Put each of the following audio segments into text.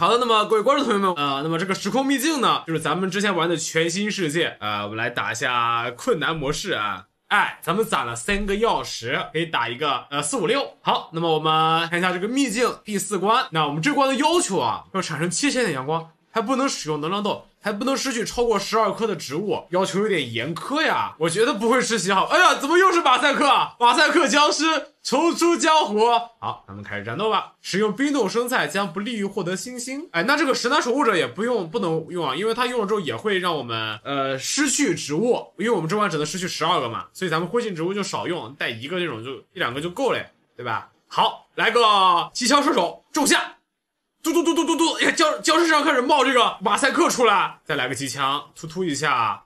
好的，那么各位观众朋友们，呃，那么这个时空秘境呢，就是咱们之前玩的全新世界，呃，我们来打一下困难模式啊，哎，咱们攒了三个钥匙，可以打一个，呃，四五六。好，那么我们看一下这个秘境第四关，那我们这关的要求啊，要产生七千点阳光。还不能使用能量豆，还不能失去超过十二颗的植物，要求有点严苛呀。我觉得不会吃鸡好，哎呀，怎么又是马赛克？马赛克僵尸重出江湖。好，咱们开始战斗吧。使用冰冻生菜将不利于获得星星。哎，那这个石楠守护者也不用，不能用啊，因为他用了之后也会让我们呃失去植物，因为我们这关只能失去十二个嘛，所以咱们灰烬植物就少用，带一个这种就一两个就够了，对吧？好，来个机枪射手种下。嘟嘟嘟嘟嘟嘟！哎，僵僵尸上开始冒这个马赛克出来，再来个机枪，突突一下，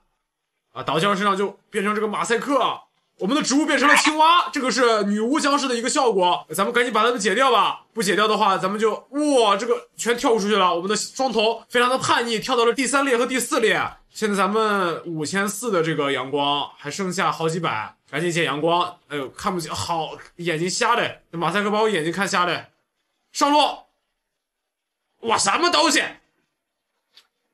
啊，打僵尸身上就变成这个马赛克。我们的植物变成了青蛙，这个是女巫僵尸的一个效果。咱们赶紧把它们解掉吧，不解掉的话，咱们就哇，这个全跳出去了。我们的双头非常的叛逆，跳到了第三列和第四列。现在咱们五千四的这个阳光还剩下好几百，赶紧捡阳光。哎呦，看不见，好，眼睛瞎的，马赛克把我眼睛看瞎的，上路。哇，什么东西？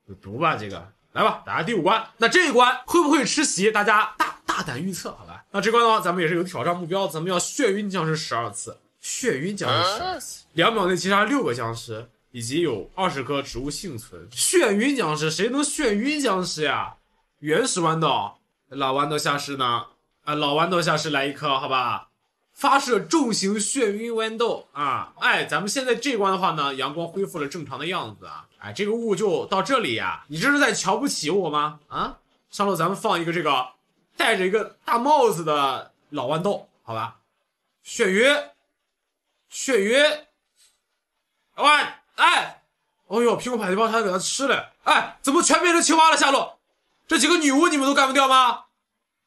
有毒吧？这个来吧，打下第五关。那这一关会不会吃席？大家大大胆预测，好吧？那这关的话，咱们也是有挑战目标，咱们要眩晕僵尸十二次，眩晕僵尸十二次，两秒内击杀六个僵尸，以及有二十颗植物幸存。眩晕僵尸，谁能眩晕僵尸呀？原始豌豆，老豌豆下士呢？啊，老豌豆下士来一颗，好吧？发射重型眩晕豌豆啊！哎，咱们现在这关的话呢，阳光恢复了正常的样子啊！哎，这个雾就到这里呀！你这是在瞧不起我吗？啊！上路咱们放一个这个戴着一个大帽子的老豌豆，好吧？眩晕，眩晕！喂，哎！哦呦，苹果迫击包差点给他吃了！哎，怎么全变成青蛙了？下路这几个女巫你们都干不掉吗？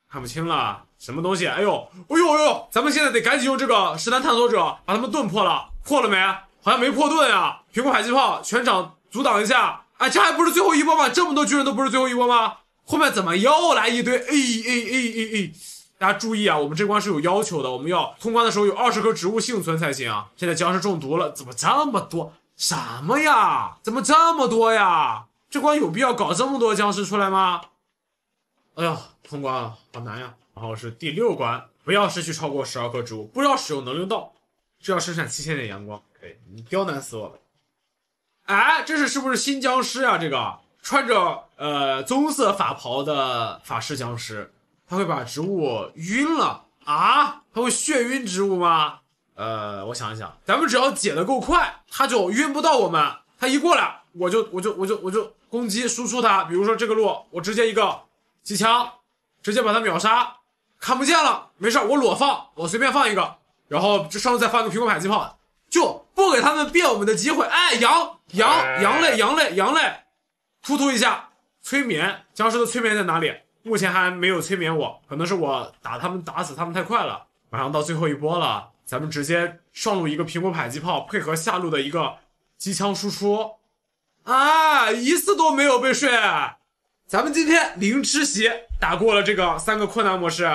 看不清了。什么东西？哎呦，哎呦，哎呦！咱们现在得赶紧用这个石弹探索者把他们盾破了。破了没？好像没破盾啊！苹果迫击炮全场阻挡一下。哎，这还不是最后一波吗？这么多巨人都不是最后一波吗？后面怎么又来一堆？哎哎哎哎哎！大家注意啊，我们这关是有要求的，我们要通关的时候有二十颗植物幸存才行啊。现在僵尸中毒了，怎么这么多？什么呀？怎么这么多呀？这关有必要搞这么多僵尸出来吗？哎呀，通关了，好难呀！然后是第六关，不要失去超过十二颗植物，不要使用能量道，需要生产七千点阳光。可以，你刁难死我了！哎，这是是不是新僵尸啊？这个穿着呃棕色法袍的法师僵尸，他会把植物晕了啊？他会眩晕植物吗？呃，我想一想，咱们只要解的够快，他就晕不到我们。他一过来，我就我就我就我就攻击输出他。比如说这个路，我直接一个。机枪直接把他秒杀，看不见了，没事，我裸放，我随便放一个，然后这上路再放一个苹果迫击炮，就不给他们变我们的机会。哎，羊羊羊类羊类羊类，突突一下，催眠僵尸的催眠在哪里？目前还没有催眠我，可能是我打他们打死他们太快了，马上到最后一波了，咱们直接上路一个苹果迫击炮配合下路的一个机枪输出，啊，一次都没有被睡。咱们今天零吃席打过了这个三个困难模式，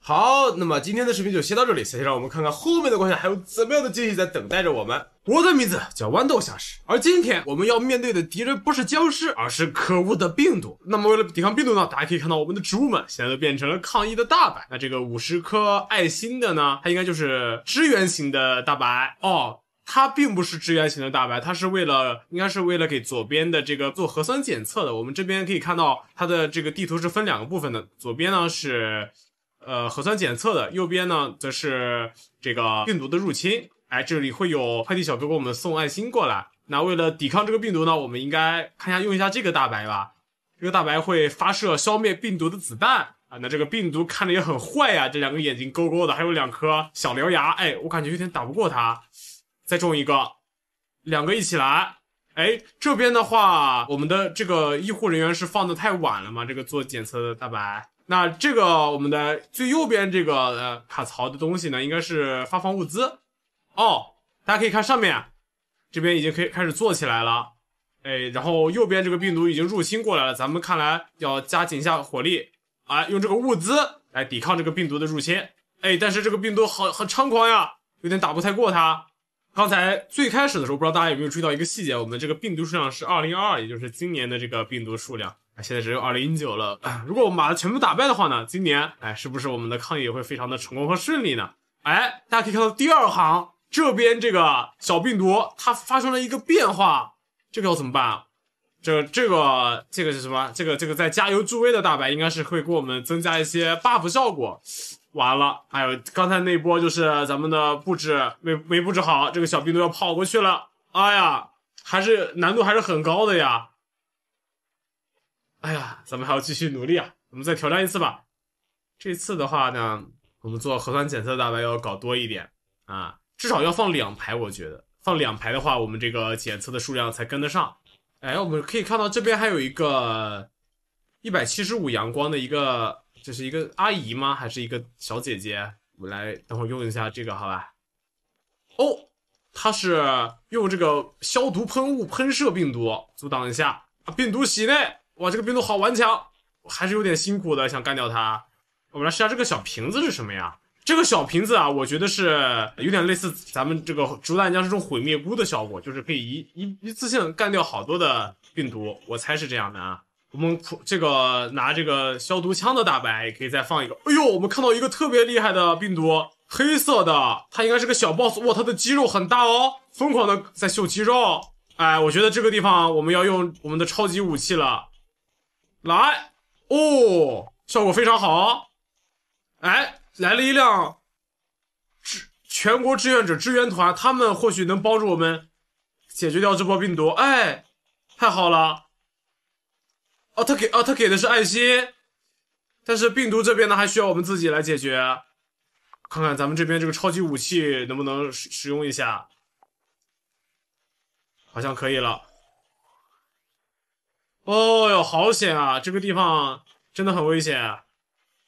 好，那么今天的视频就先到这里，下期让我们看看后面的关卡还有怎么样的惊喜在等待着我们。我的名字叫豌豆僵尸，而今天我们要面对的敌人不是僵尸，而是可恶的病毒。那么为了抵抗病毒呢，大家可以看到我们的植物们现在都变成了抗疫的大白。那这个五十颗爱心的呢，它应该就是支援型的大白哦。它并不是支援型的大白，它是为了应该是为了给左边的这个做核酸检测的。我们这边可以看到它的这个地图是分两个部分的，左边呢是呃核酸检测的，右边呢则是这个病毒的入侵。哎，这里会有快递小哥给我们送爱心过来。那为了抵抗这个病毒呢，我们应该看一下用一下这个大白吧。这个大白会发射消灭病毒的子弹啊。那这个病毒看着也很坏呀，这两个眼睛勾勾的，还有两颗小獠牙。哎，我感觉有点打不过它。再中一个，两个一起来。哎，这边的话，我们的这个医护人员是放的太晚了吗？这个做检测的大白。那这个我们的最右边这个呃卡槽的东西呢，应该是发放物资。哦，大家可以看上面，这边已经可以开始做起来了。哎，然后右边这个病毒已经入侵过来了，咱们看来要加紧一下火力，哎，用这个物资来抵抗这个病毒的入侵。哎，但是这个病毒好好猖狂呀，有点打不太过它。刚才最开始的时候，不知道大家有没有注意到一个细节，我们这个病毒数量是二零二二，也就是今年的这个病毒数量啊，现在只有二零一九了。如果我们把它全部打败的话呢，今年哎，是不是我们的抗疫也会非常的成功和顺利呢？哎，大家可以看到第二行这边这个小病毒它发生了一个变化，这个要怎么办啊？这、这个、这个是什么？这个、这个在加油助威的大白应该是会给我们增加一些 buff 效果。完了，哎呦，刚才那波就是咱们的布置没没布置好，这个小兵都要跑过去了。哎呀，还是难度还是很高的呀。哎呀，咱们还要继续努力啊，我们再挑战一次吧。这次的话呢，我们做核酸检测大概要搞多一点啊，至少要放两排，我觉得放两排的话，我们这个检测的数量才跟得上。哎，我们可以看到这边还有一个一百七十五阳光的一个。这是一个阿姨吗？还是一个小姐姐？我们来等会用一下这个，好吧？哦，他是用这个消毒喷雾喷射病毒，阻挡一下啊！病毒洗内，哇，这个病毒好顽强，还是有点辛苦的想干掉它。我们来试下这个小瓶子是什么呀？这个小瓶子啊，我觉得是有点类似咱们这个竹炭僵这种毁灭菇的效果，就是可以一一一次性干掉好多的病毒，我猜是这样的啊。我们普这个拿这个消毒枪的大白也可以再放一个。哎呦，我们看到一个特别厉害的病毒，黑色的，它应该是个小 boss。哇，它的肌肉很大哦，疯狂的在秀肌肉。哎，我觉得这个地方我们要用我们的超级武器了，来哦，效果非常好。哎，来了一辆支全国志愿者支援团，他们或许能帮助我们解决掉这波病毒。哎，太好了。哦，他给哦，他给的是爱心，但是病毒这边呢，还需要我们自己来解决。看看咱们这边这个超级武器能不能使使用一下，好像可以了。哦哟，好险啊！这个地方真的很危险。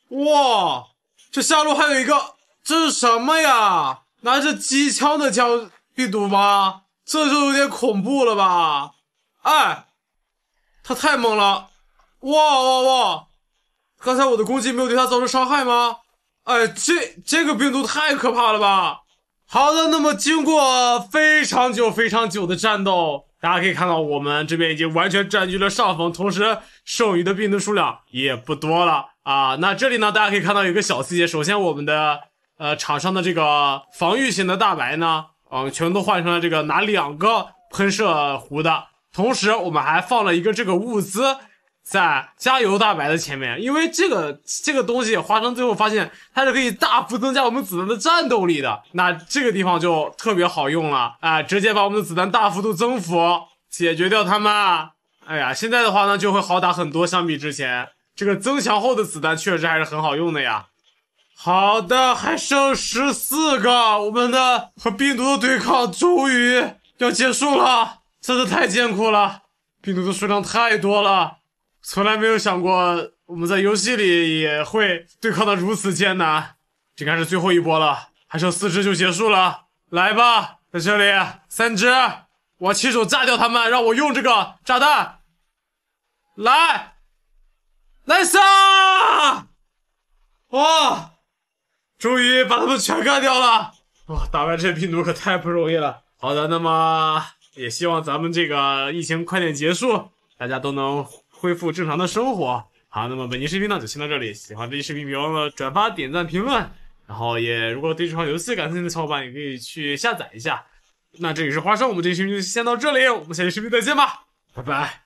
哇，这下路还有一个，这是什么呀？拿着机枪的叫病毒吗？这就有点恐怖了吧？哎，他太猛了。哇哇哇！刚才我的攻击没有对他造成伤害吗？哎，这这个病毒太可怕了吧！好的，那么经过非常久非常久的战斗，大家可以看到我们这边已经完全占据了上风，同时剩余的病毒数量也不多了啊。那这里呢，大家可以看到一个小细节，首先我们的呃场上的这个防御型的大白呢，嗯，全都换成了这个拿两个喷射壶的，同时我们还放了一个这个物资。在加油大白的前面，因为这个这个东西，花生最后发现它是可以大幅增加我们子弹的战斗力的，那这个地方就特别好用了啊！直接把我们的子弹大幅度增幅，解决掉他们。哎呀，现在的话呢就会好打很多，相比之前，这个增强后的子弹确实还是很好用的呀。好的，还剩十四个，我们的和病毒的对抗终于要结束了，真的太艰苦了，病毒的数量太多了。从来没有想过，我们在游戏里也会对抗的如此艰难。这该是最后一波了，还剩四只就结束了。来吧，在这里，三只，我亲手炸掉他们，让我用这个炸弹来来杀！哇，终于把他们全干掉了！哇，打败这些病毒可太不容易了。好的，那么也希望咱们这个疫情快点结束，大家都能。恢复正常的生活。好，那么本期视频呢就先到这里。喜欢这期视频，别忘了转发、点赞、评论。然后也如果对这款游戏感兴趣的小伙伴，也可以去下载一下。那这里是花生，我们这期视频就先到这里，我们下期视频再见吧，拜拜。